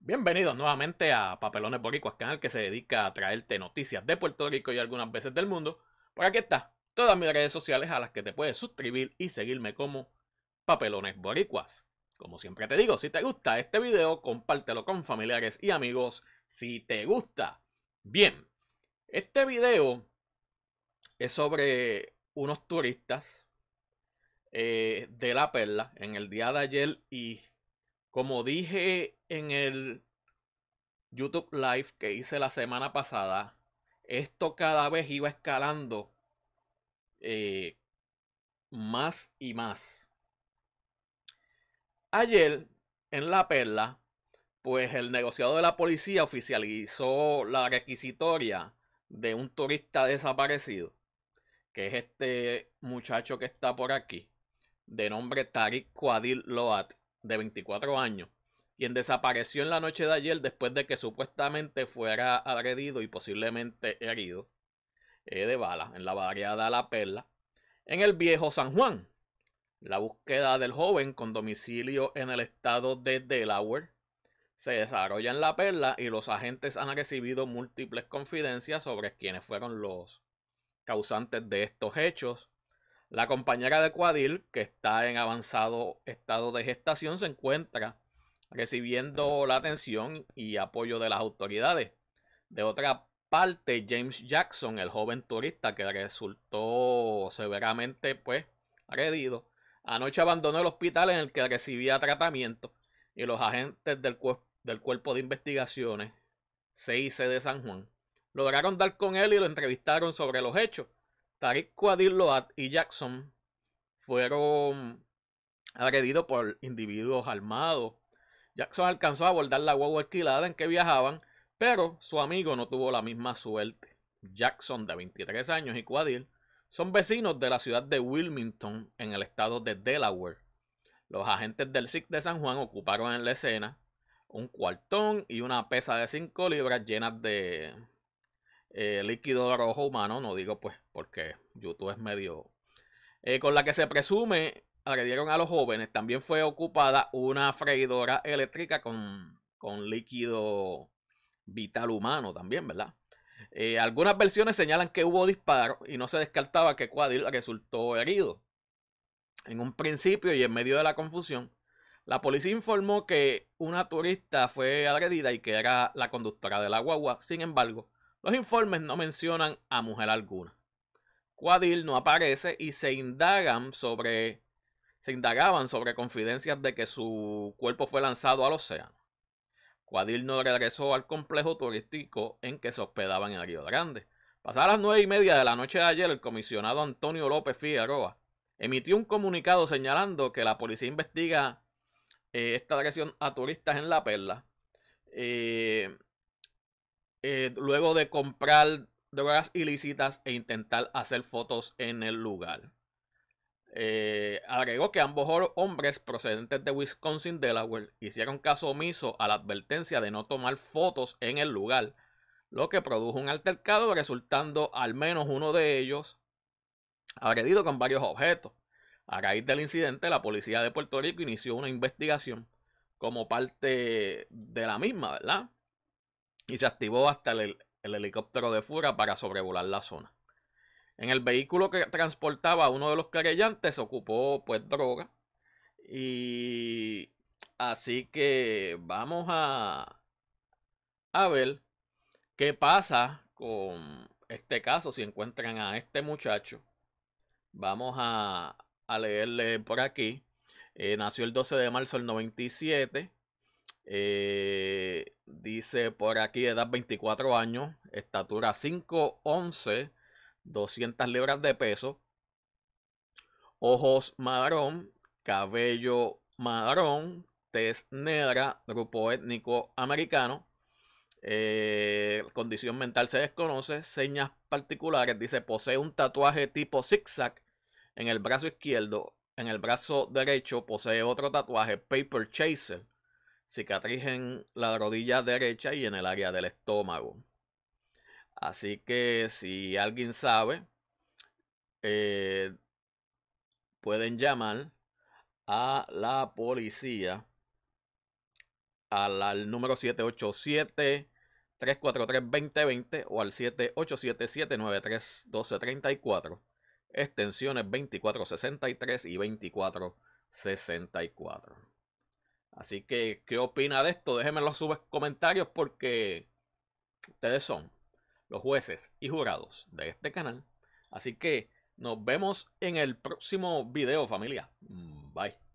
Bienvenidos nuevamente a Papelones Boricuas, canal que se dedica a traerte noticias de Puerto Rico y algunas veces del mundo. Por aquí está, todas mis redes sociales a las que te puedes suscribir y seguirme como Papelones Boricuas. Como siempre te digo, si te gusta este video, compártelo con familiares y amigos si te gusta. Bien, este video es sobre unos turistas eh, de La Perla en el día de ayer y como dije en el YouTube Live que hice la semana pasada, esto cada vez iba escalando eh, más y más. Ayer en La Perla, pues el negociado de la policía oficializó la requisitoria de un turista desaparecido, que es este muchacho que está por aquí, de nombre Tariq Kwadil Loat, de 24 años, quien desapareció en la noche de ayer después de que supuestamente fuera agredido y posiblemente herido eh, de bala en la barriada La Perla, en el viejo San Juan. La búsqueda del joven con domicilio en el estado de Delaware se desarrolla en la perla y los agentes han recibido múltiples confidencias sobre quienes fueron los causantes de estos hechos. La compañera de Cuadil, que está en avanzado estado de gestación, se encuentra recibiendo la atención y apoyo de las autoridades. De otra parte, James Jackson, el joven turista que resultó severamente pues agredido, anoche abandonó el hospital en el que recibía tratamiento y los agentes del cuerpo del Cuerpo de Investigaciones, CIC de San Juan, lograron dar con él y lo entrevistaron sobre los hechos. Tariq Quadil Loat y Jackson fueron agredidos por individuos armados. Jackson alcanzó a abordar la huevo alquilada en que viajaban, pero su amigo no tuvo la misma suerte. Jackson, de 23 años, y Quadil son vecinos de la ciudad de Wilmington, en el estado de Delaware. Los agentes del CIC de San Juan ocuparon la escena un cuartón y una pesa de 5 libras llenas de eh, líquido rojo humano. No digo pues porque YouTube es medio... Eh, con la que se presume agredieron a los jóvenes. También fue ocupada una freidora eléctrica con, líquido vital humano también, ¿verdad? Eh, algunas versiones señalan que hubo disparos y no se descartaba que Cuadil resultó herido. En un principio y en medio de la confusión, la policía informó que una turista fue agredida y que era la conductora de la guagua. Sin embargo, los informes no mencionan a mujer alguna. Cuadil no aparece y se indagan sobre se indagaban sobre confidencias de que su cuerpo fue lanzado al océano. Cuadil no regresó al complejo turístico en que se hospedaban en el Río Grande. Pasadas las nueve y media de la noche de ayer, el comisionado Antonio López Figueroa emitió un comunicado señalando que la policía investiga eh, esta agresión a turistas en La Perla. Eh, eh, luego de comprar drogas ilícitas e intentar hacer fotos en el lugar. agregó que ambos hombres procedentes de Wisconsin, Delaware, hicieron caso omiso a la advertencia de no tomar fotos en el lugar, lo que produjo un altercado resultando al menos uno de ellos agredido con varios objetos. A raíz del incidente, la policía de Puerto Rico inició una investigación como parte de la misma, ¿verdad? Y se activó hasta el, helicóptero de Fura para sobrevolar la zona. En el vehículo que transportaba a uno de los querellantes se ocupó pues droga. Y así que vamos a, a ver qué pasa con este caso si encuentran a este muchacho. Vamos a, a leerle por aquí. Eh, nació el 12 de marzo del 97. Eh, dice por aquí edad 24 años, estatura 5'11, 200 libras de peso, ojos marrón, cabello marrón, tez negra, grupo étnico americano. Eh, condición mental se desconoce, señas particulares, dice posee un tatuaje tipo zigzag en el brazo izquierdo, en el brazo derecho posee otro tatuaje, Paper Chaser, cicatriz en la rodilla derecha y en el área del estómago. Así que si alguien sabe, eh, pueden llamar a la policía al, al número 787-343-2020 o al 787-793-1234 extensiones 2463 y 2464. Así que, ¿qué opina de esto? Déjenme en los comentarios porque ustedes son los jueces y jurados de este canal. Así que nos vemos en el próximo video, familia. Bye.